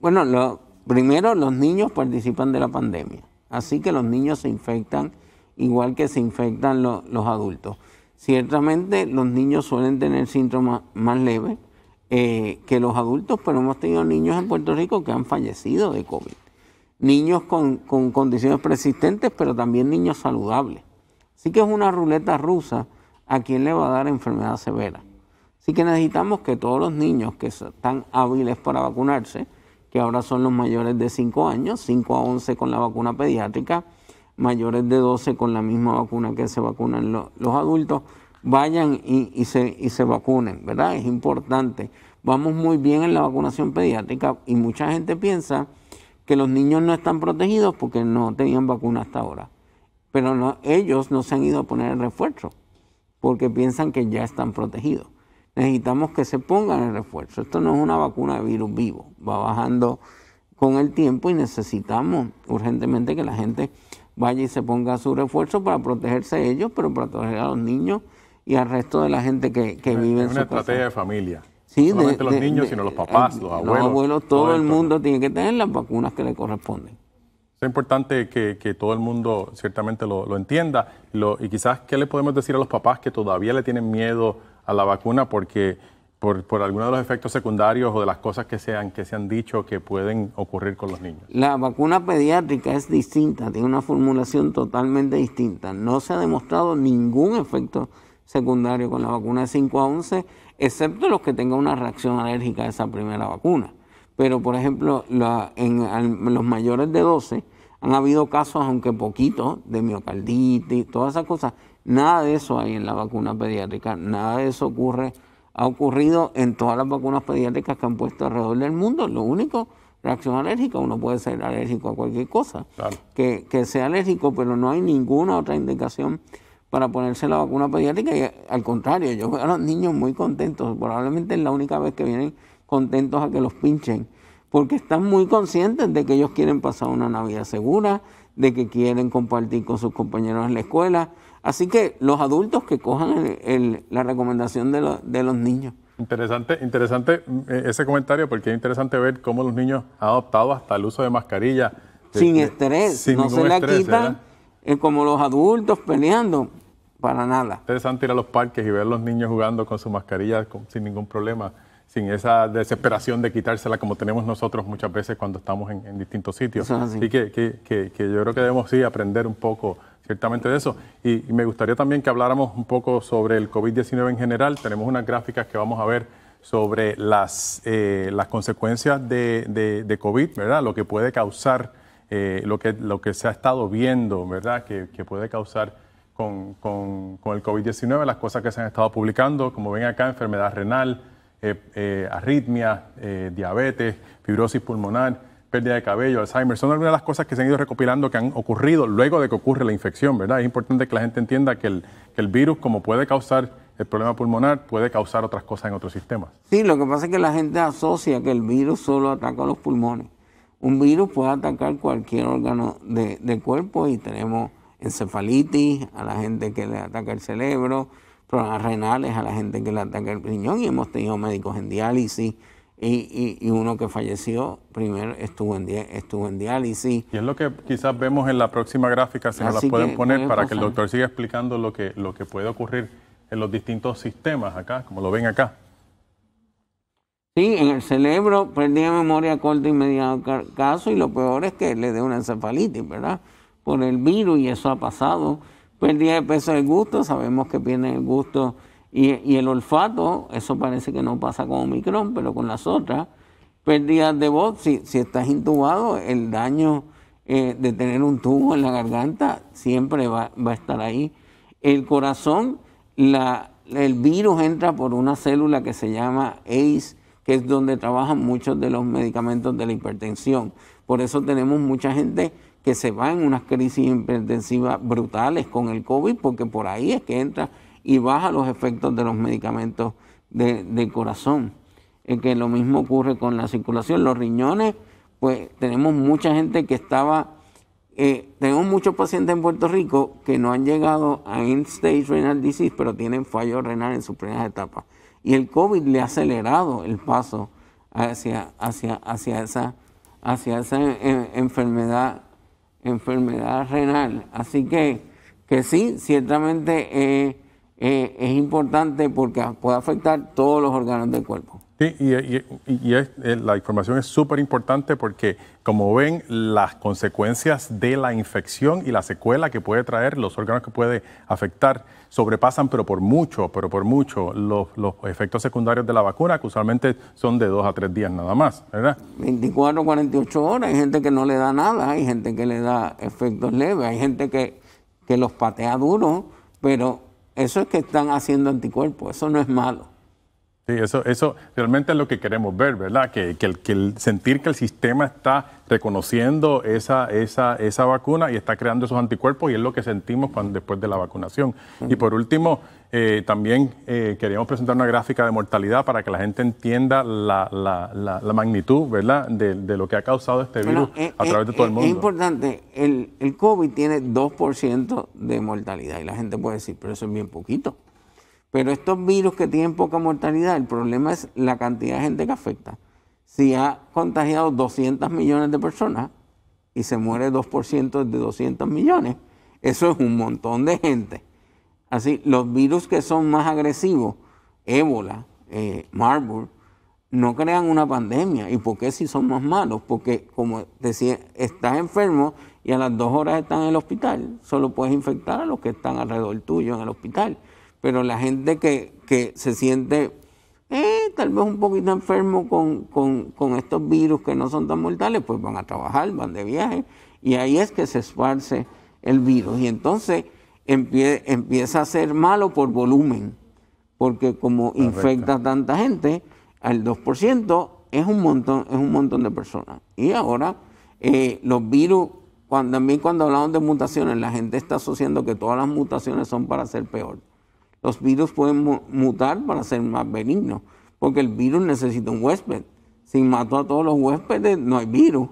Bueno, lo, primero los niños participan de la pandemia, así que los niños se infectan igual que se infectan los adultos. Ciertamente los niños suelen tener síntomas más leves eh, que los adultos, pero hemos tenido niños en Puerto Rico que han fallecido de COVID niños con, con, condiciones persistentes, pero también niños saludables. Así que es una ruleta rusa a quien le va a dar enfermedad severa. Así que necesitamos que todos los niños que están hábiles para vacunarse, que ahora son los mayores de 5 años, 5 a 11 con la vacuna pediátrica, mayores de 12 con la misma vacuna que se vacunan los, los adultos, vayan y, y, se, y se vacunen, ¿verdad? Es importante. Vamos muy bien en la vacunación pediátrica y mucha gente piensa que los niños no están protegidos porque no tenían vacuna hasta ahora. Pero no, ellos no se han ido a poner el refuerzo porque piensan que ya están protegidos. Necesitamos que se pongan el refuerzo. Esto no es una vacuna de virus vivo, va bajando con el tiempo y necesitamos urgentemente que la gente vaya y se ponga su refuerzo para protegerse ellos, pero para proteger a los niños y al resto de la gente que, vive en su casa. una estrategia de familia no solamente los niños, sino los papás, los abuelos. todo, el mundo tiene que tener las vacunas que le corresponden. Es importante que, todo el mundo ciertamente lo, entienda. y quizás, ¿qué le podemos decir a los papás que todavía le tienen miedo a la vacuna porque por, alguno de los efectos secundarios o de las cosas que, sean, que se han dicho que pueden ocurrir con los niños? La vacuna pediátrica es distinta, tiene una formulación totalmente distinta. No se ha demostrado ningún efecto secundario con la vacuna de 5 a 11 excepto los que tengan una reacción alérgica a esa primera vacuna. Pero, por ejemplo, la, en, los mayores de 12 han habido casos, aunque poquitos, de miocarditis, todas esas cosas. Nada de eso hay en la vacuna pediátrica, nada de eso ocurre, ha ocurrido en todas las vacunas pediátricas que han puesto alrededor del mundo. Lo único, reacción alérgica, uno puede ser alérgico a cualquier cosa, que, que sea alérgico, pero no hay ninguna otra indicación para ponerse la vacuna pediátrica y al contrario, yo veo a los niños muy contentos, probablemente es la única vez que vienen contentos a que los pinchen, porque están muy conscientes de que ellos quieren pasar una Navidad segura, de que quieren compartir con sus compañeros en la escuela, así que los adultos que cojan la recomendación de, los niños. Interesante, interesante eh, ese comentario porque es interesante ver cómo los niños han adoptado hasta el uso de mascarilla. Sin eh, estrés, sin no se la quitan es como los adultos peleando, para nada. Interesante ir a los parques y ver a los niños jugando con su mascarilla sin ningún problema, sin esa desesperación de quitársela como tenemos nosotros muchas veces cuando estamos en, distintos sitios. así. que, yo creo que debemos sí aprender un poco ciertamente de eso. Y, me gustaría también que habláramos un poco sobre el COVID-19 en general. Tenemos unas gráficas que vamos a ver sobre las, eh, las consecuencias de, de, COVID, ¿verdad? Lo que puede causar eh, lo, que, lo que se ha estado viendo, ¿verdad?, que, puede causar con, con, con el COVID-19, las cosas que se han estado publicando, como ven acá, enfermedad renal, eh, eh, arritmia, diabetes, fibrosis pulmonar, pérdida de cabello, Alzheimer, son algunas de las cosas que se han ido recopilando que han ocurrido luego de que ocurre la infección, ¿verdad? Es importante que la gente entienda que el, que el virus, como puede causar el problema pulmonar, puede causar otras cosas en otros sistemas. Sí, lo que pasa es que la gente asocia que el virus solo ataca los pulmones un virus puede atacar cualquier órgano de, del cuerpo y tenemos encefalitis a la gente que le ataca el cerebro, problemas renales a la gente que le ataca el riñón y hemos tenido médicos en diálisis y, uno que falleció primero estuvo en, estuvo en diálisis. Y es lo que quizás vemos en la próxima gráfica, si nos la pueden poner para que el doctor siga explicando lo que, lo que puede ocurrir en los distintos sistemas acá, como lo ven acá. Sí, en el cerebro pérdida de memoria corta corto y mediano caso y lo peor es que le dé una encefalitis, ¿verdad? Por el virus y eso ha pasado. Pérdida de peso del gusto, sabemos que tiene el gusto y, el olfato, eso parece que no pasa con Omicron, pero con las otras. Pérdida de voz, si, si estás intubado, el daño eh, de tener un tubo en la garganta siempre va, a estar ahí. El corazón, la, el virus entra por una célula que se llama ACE que es donde trabajan muchos de los medicamentos de la hipertensión. Por eso tenemos mucha gente que se va en unas crisis hipertensivas brutales con el COVID, porque por ahí es que entra y baja los efectos de los medicamentos de corazón. Es que lo mismo ocurre con la circulación. Los riñones, pues tenemos mucha gente que estaba, eh, tenemos muchos pacientes en Puerto Rico que no han llegado a end stage renal disease, pero tienen fallo renal en sus primeras etapas. Y el COVID le ha acelerado el paso hacia, hacia, hacia esa, hacia esa eh, enfermedad, enfermedad renal. Así que, que sí, ciertamente eh, eh, es importante porque puede afectar todos los órganos del cuerpo. Sí, y, la información es súper importante porque, como ven, las consecuencias de la infección y la secuela que puede traer, los órganos que puede afectar, sobrepasan, pero por mucho, pero por mucho, los, efectos secundarios de la vacuna, que usualmente son de dos a tres días nada más, ¿verdad? 24, 48 horas. Hay gente que no le da nada, hay gente que le da efectos leves, hay gente que, que los patea duro, pero eso es que están haciendo anticuerpos, eso no es malo. Sí, eso, eso realmente es lo que queremos ver, ¿verdad? Que, el, sentir que el sistema está reconociendo esa, esa, esa vacuna y está creando esos anticuerpos y es lo que sentimos cuando, después de la vacunación. Y por último, eh, también eh, queríamos presentar una gráfica de mortalidad para que la gente entienda la, la, la, magnitud ¿verdad? De, lo que ha causado este virus eh, a través de eh, todo el mundo. Es importante, el, el COVID tiene 2% de mortalidad y la gente puede decir, pero eso es bien poquito. Pero estos virus que tienen poca mortalidad, el problema es la cantidad de gente que afecta. Si ha contagiado 200 millones de personas y se muere 2% de 200 millones, eso es un montón de gente. Así, los virus que son más agresivos, ébola, eh, Marburg, no crean una pandemia. ¿Y por qué si son más malos? Porque, como decía, estás enfermo y a las dos horas estás en el hospital, solo puedes infectar a los que están alrededor tuyo en el hospital pero la gente que, se siente eh, tal vez un poquito enfermo con, estos virus que no son tan mortales, pues van a trabajar, van de viaje, y ahí es que se esparce el virus. Y entonces empieza a ser malo por volumen, porque como infecta a tanta gente, al 2% es un montón, es un montón de personas. Y ahora eh, los virus, cuando, también cuando hablamos de mutaciones, la gente está asociando que todas las mutaciones son para ser peor. Los virus pueden mutar para ser más benignos, porque el virus necesita un huésped. Si mató a todos los huéspedes, no hay virus.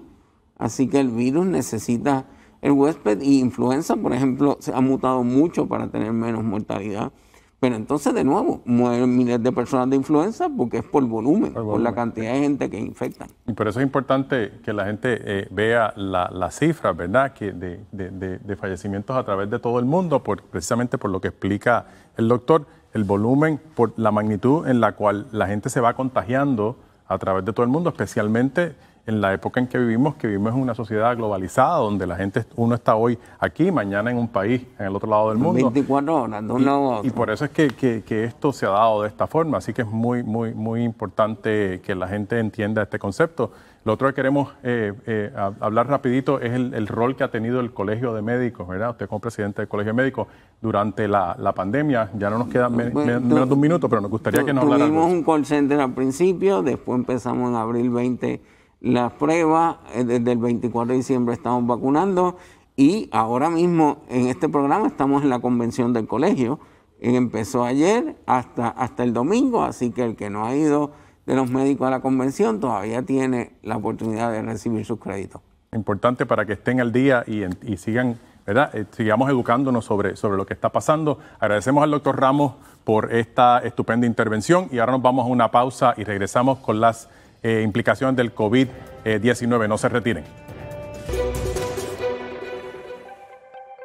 Así que el virus necesita el huésped y influenza, por ejemplo, se ha mutado mucho para tener menos mortalidad. Pero entonces, de nuevo, mueren miles de personas de influenza porque es por volumen, por, la cantidad de gente que infectan. Y por eso es importante que la gente eh, vea las cifras, ¿verdad?, que de, fallecimientos a través de todo el mundo, precisamente por lo que explica el doctor, el volumen, por la magnitud en la cual la gente se va contagiando a través de todo el mundo, especialmente en la época en que vivimos, que vivimos en una sociedad globalizada, donde la gente, uno está hoy aquí, mañana en un país, en el otro lado del mundo. 24 horas, Y por eso es que, esto se ha dado de esta forma, así que es muy, muy, muy importante que la gente entienda este concepto. Lo otro que queremos eh, eh, hablar rapidito es el, rol que ha tenido el Colegio de Médicos, ¿verdad? Usted como presidente del Colegio de Médicos durante la, pandemia, ya no nos queda menos de un minuto, pero nos gustaría que nos hablara. Tuvimos un call center al principio, después empezamos en abril 20 las prueba eh, desde el 24 de diciembre estamos vacunando y ahora mismo en este programa estamos en la convención del colegio. Eh, empezó ayer hasta, hasta el domingo, así que el que no ha ido de los médicos a la convención todavía tiene la oportunidad de recibir sus créditos. Importante para que estén al día y, sigan ¿verdad? Eh, sigamos educándonos sobre, sobre, lo que está pasando. Agradecemos al doctor Ramos por esta estupenda intervención y ahora nos vamos a una pausa y regresamos con las Implicaciones eh, implicación del COVID-19. No se retiren.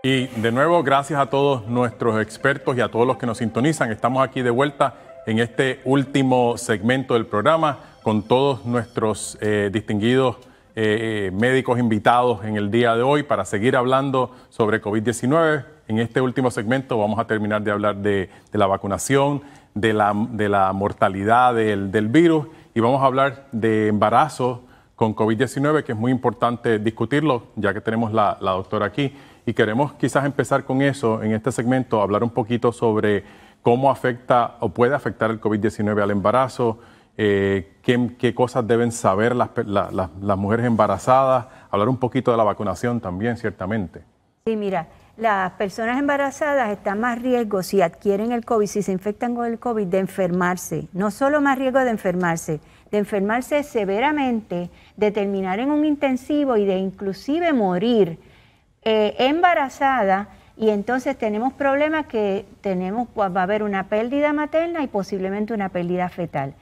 Y de nuevo, gracias a todos nuestros expertos y a todos los que nos sintonizan. Estamos aquí de vuelta en este último segmento del programa con todos nuestros eh, distinguidos eh, médicos invitados en el día de hoy para seguir hablando sobre COVID-19. En este último segmento vamos a terminar de hablar de, la vacunación, de la, mortalidad del, del virus y vamos a hablar de embarazo con COVID-19, que es muy importante discutirlo, ya que tenemos la, doctora aquí. Y queremos quizás empezar con eso, en este segmento, hablar un poquito sobre cómo afecta o puede afectar el COVID-19 al embarazo, eh, qué, cosas deben saber las, las mujeres embarazadas, hablar un poquito de la vacunación también, ciertamente. Sí, mira, las personas embarazadas están más riesgo si adquieren el COVID, si se infectan con el COVID, de enfermarse. No solo más riesgo de enfermarse, de enfermarse severamente, de terminar en un intensivo y de inclusive morir eh, embarazada. Y entonces tenemos problemas que tenemos, pues, va a haber una pérdida materna y posiblemente una pérdida fetal.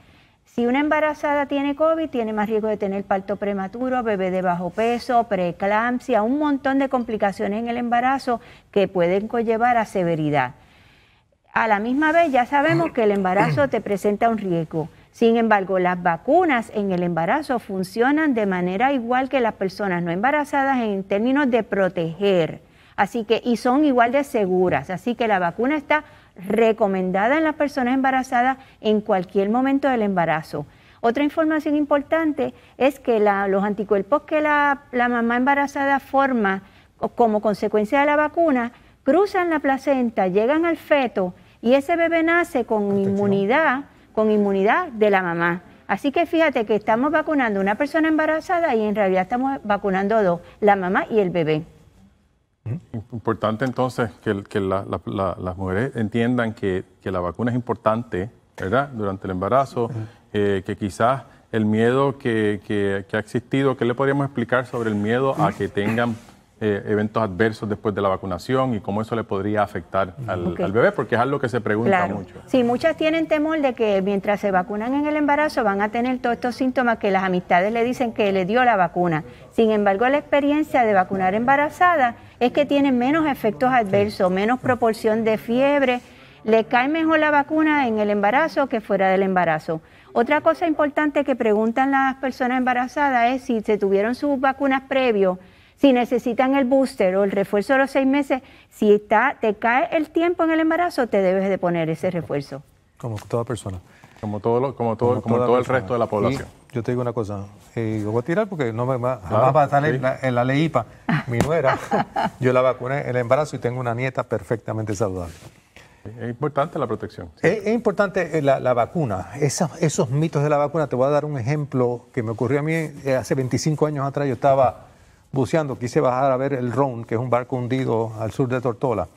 Si una embarazada tiene COVID, tiene más riesgo de tener parto prematuro, bebé de bajo peso, preeclampsia, un montón de complicaciones en el embarazo que pueden conllevar a severidad. A la misma vez ya sabemos que el embarazo te presenta un riesgo. Sin embargo, las vacunas en el embarazo funcionan de manera igual que las personas no embarazadas en términos de proteger. Así que, y son igual de seguras. Así que la vacuna está recomendada en las personas embarazadas en cualquier momento del embarazo. Otra información importante es que los anticuerpos que la, mamá embarazada forma como consecuencia de la vacuna cruzan la placenta, llegan al feto y ese bebé nace con inmunidad, con inmunidad de la mamá. Así que fíjate que estamos vacunando a una persona embarazada y en realidad estamos vacunando a dos, la mamá y el bebé. Importante entonces que, las mujeres entiendan que, la vacuna es importante, ¿verdad? Durante el embarazo, eh, que quizás el miedo que, que, ha existido, ¿qué le podríamos explicar sobre el miedo a que tengan eh, eventos adversos después de la vacunación y cómo eso le podría afectar al, bebé, porque es algo que se pregunta mucho. Sí, muchas tienen temor de que mientras se vacunan en el embarazo van a tener todos estos síntomas que las amistades le dicen que le dio la vacuna. Sin embargo, la experiencia de vacunar embarazada es que tienen menos efectos adversos, menos proporción de fiebre, le cae mejor la vacuna en el embarazo que fuera del embarazo. Otra cosa importante que preguntan las personas embarazadas es si se tuvieron sus vacunas previos si necesitan el booster o el refuerzo de los seis meses, si está, te cae el tiempo en el embarazo, te debes de poner ese refuerzo. Como toda persona. Como todo, como todo, como, todo el resto de la población. yo te digo una cosa, eh, voy a tirar porque no me va, a pasar en, la, ley IPA. Mi nuera, <laughs> yo la vacuné en el embarazo y tengo una nieta perfectamente saludable. Es importante la protección. Es, importante eh, la, vacuna. esos mitos de la vacuna, te voy a dar un ejemplo que me ocurrió a mí eh, hace 25 años atrás. Yo estaba buceando, quise bajar a ver el Ron, que es un barco hundido al sur de Tortola.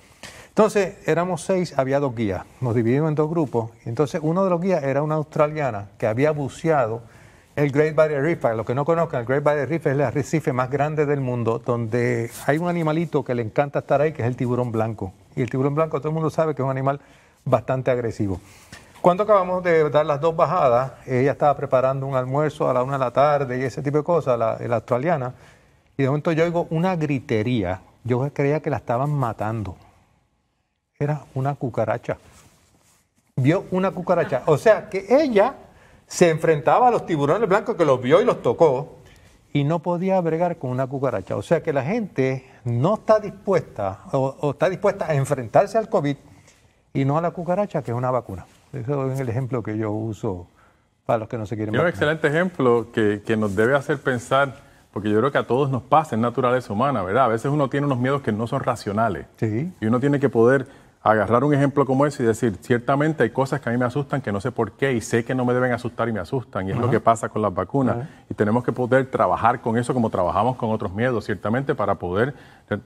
Entonces, éramos seis, había dos guías, nos dividimos en dos grupos. Entonces, uno de los guías era una australiana que había buceado el Great Barrier Reef. Para los que no conozcan, el Great Barrier Reef es el arrecife más grande del mundo, donde hay un animalito que le encanta estar ahí, que es el tiburón blanco. Y el tiburón blanco, todo el mundo sabe que es un animal bastante agresivo. Cuando acabamos de dar las dos bajadas, ella estaba preparando un almuerzo a la una de la tarde y ese tipo de cosas, la australiana. Y de momento yo oigo una gritería. Yo creía que la estaban matando. Era una cucaracha. Vio una cucaracha. O sea que ella se enfrentaba a los tiburones blancos que los vio y los tocó y no podía bregar con una cucaracha. O sea que la gente no está dispuesta o, está dispuesta a enfrentarse al COVID y no a la cucaracha, que es una vacuna. Ese es el ejemplo que yo uso para los que no se quieren. Es un excelente ejemplo que, que nos debe hacer pensar porque yo creo que a todos nos pasa es naturaleza humana, ¿verdad? A veces uno tiene unos miedos que no son racionales. Y uno tiene que poder agarrar un ejemplo como ese y decir, ciertamente hay cosas que a mí me asustan que no sé por qué y sé que no me deben asustar y me asustan, y es lo que pasa con las vacunas. Y tenemos que poder trabajar con eso como trabajamos con otros miedos, ciertamente, para poder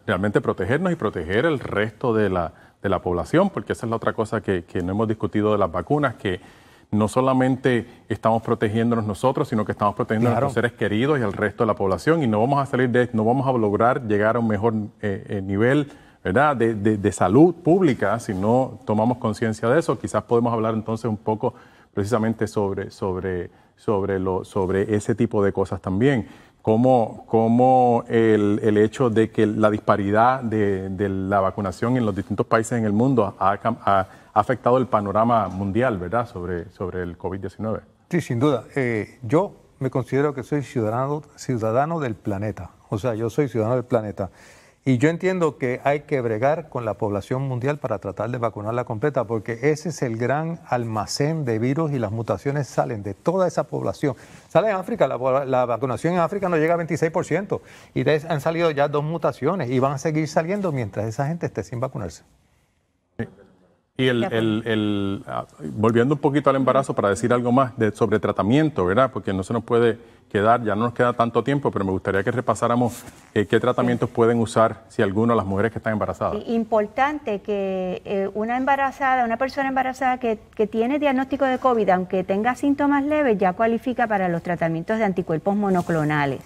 realmente protegernos y proteger el resto de la, población, porque esa es la otra cosa que, que no hemos discutido de las vacunas, que no solamente estamos protegiéndonos nosotros, sino que estamos protegiendo a nuestros seres queridos y al resto de la población y no vamos a salir de no vamos a lograr llegar a un mejor eh, eh, nivel ¿verdad? De, de, de, salud pública si no tomamos conciencia de eso. Quizás podemos hablar entonces un poco precisamente sobre, sobre, sobre, lo, sobre ese tipo de cosas también. Como, el, hecho de que la disparidad de, la vacunación en los distintos países en el mundo ha, ha afectado el panorama mundial, ¿verdad?, sobre, sobre el COVID-19. Sí, sin duda. Eh, yo me considero que soy ciudadano, ciudadano del planeta. O sea, yo soy ciudadano del planeta. Y yo entiendo que hay que bregar con la población mundial para tratar de vacunarla completa, porque ese es el gran almacén de virus y las mutaciones salen de toda esa población. Sale en África, la, vacunación en África no llega a 26%, y han salido ya dos mutaciones y van a seguir saliendo mientras esa gente esté sin vacunarse. Y el, ah, volviendo un poquito al embarazo para decir algo más de, sobre tratamiento, ¿verdad? Porque no se nos puede quedar, ya no nos queda tanto tiempo, pero me gustaría que repasáramos eh, qué tratamientos pueden usar, si alguno, las mujeres que están embarazadas. Importante que eh, una embarazada, una persona embarazada que, que tiene diagnóstico de COVID, aunque tenga síntomas leves, ya cualifica para los tratamientos de anticuerpos monoclonales.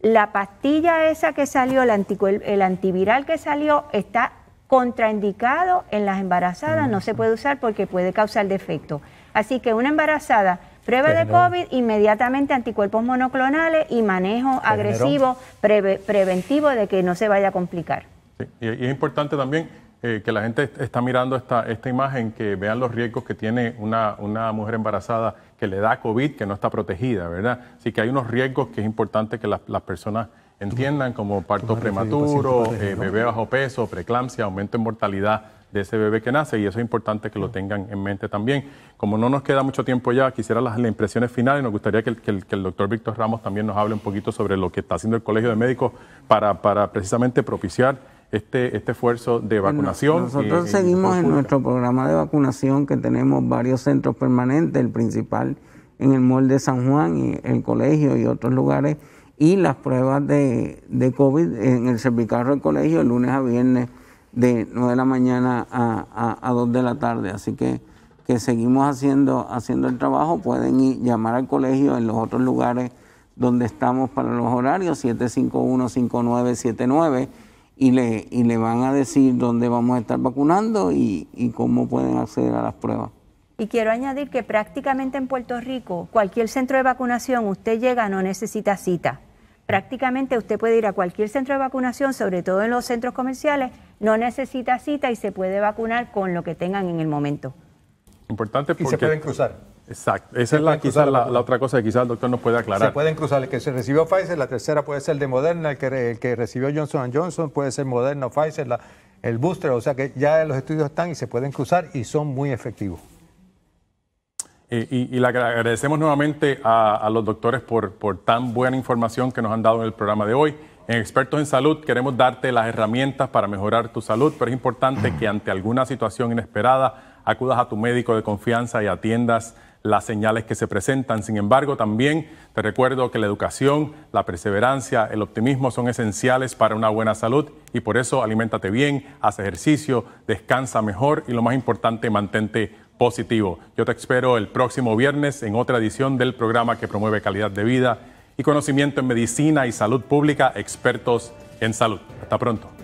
La pastilla esa que salió, el, antiviral que salió, está contraindicado en las embarazadas, no se puede usar porque puede causar defecto. Así que una embarazada, prueba de COVID, inmediatamente anticuerpos monoclonales y manejo agresivo, preventivo de que no se vaya a complicar. Y es importante también eh, que la gente está mirando esta, esta imagen, que vean los riesgos que tiene una, mujer embarazada que le da COVID, que no está protegida, ¿verdad? Así que hay unos riesgos que es importante que las personas entiendan como parto prematuro, eh, bebé bajo peso, preeclampsia, aumento en mortalidad de ese bebé que nace y eso es importante que lo tengan en mente también. Como no nos queda mucho tiempo ya, quisiera las, impresiones finales. Nos gustaría que el, doctor Víctor Ramos también nos hable un poquito sobre lo que está haciendo el Colegio de Médicos para, para precisamente propiciar este, este esfuerzo de vacunación. nosotros eh, eh, seguimos en nuestro programa de vacunación que tenemos varios centros permanentes, el principal en el Mall de San Juan y el colegio y otros lugares y las pruebas de, COVID en el Servicarro del colegio, lunes a viernes, de 9 de la mañana a, 2 de la tarde. Así que, que seguimos haciendo, haciendo el trabajo. Pueden llamar al colegio en los otros lugares donde estamos para los horarios, 751-5979, y le, y le van a decir dónde vamos a estar vacunando y cómo pueden acceder a las pruebas. Y quiero añadir que prácticamente en Puerto Rico, cualquier centro de vacunación, usted llega, no necesita cita prácticamente usted puede ir a cualquier centro de vacunación, sobre todo en los centros comerciales, no necesita cita y se puede vacunar con lo que tengan en el momento. Importante porque... Y se pueden cruzar. Exacto, esa es la, quizás la, otra cosa que quizás el doctor nos puede aclarar. Se pueden cruzar, el que se recibió Pfizer, la tercera puede ser de Moderna, el que, el que recibió Johnson Johnson puede ser Moderna o Pfizer, el booster, o sea que ya los estudios están y se pueden cruzar y son muy efectivos. Eh, y, le agradecemos nuevamente a, los doctores por, tan buena información que nos han dado en el programa de hoy. En Expertos en Salud queremos darte las herramientas para mejorar tu salud, pero es importante que ante alguna situación inesperada acudas a tu médico de confianza y atiendas las señales que se presentan. Sin embargo, también te recuerdo que la educación, la perseverancia, el optimismo son esenciales para una buena salud y por eso aliméntate bien, haz ejercicio, descansa mejor y lo más importante, mantente positivo. Yo te espero el próximo viernes en otra edición del programa que promueve calidad de vida y conocimiento en medicina y salud pública, expertos en salud. Hasta pronto.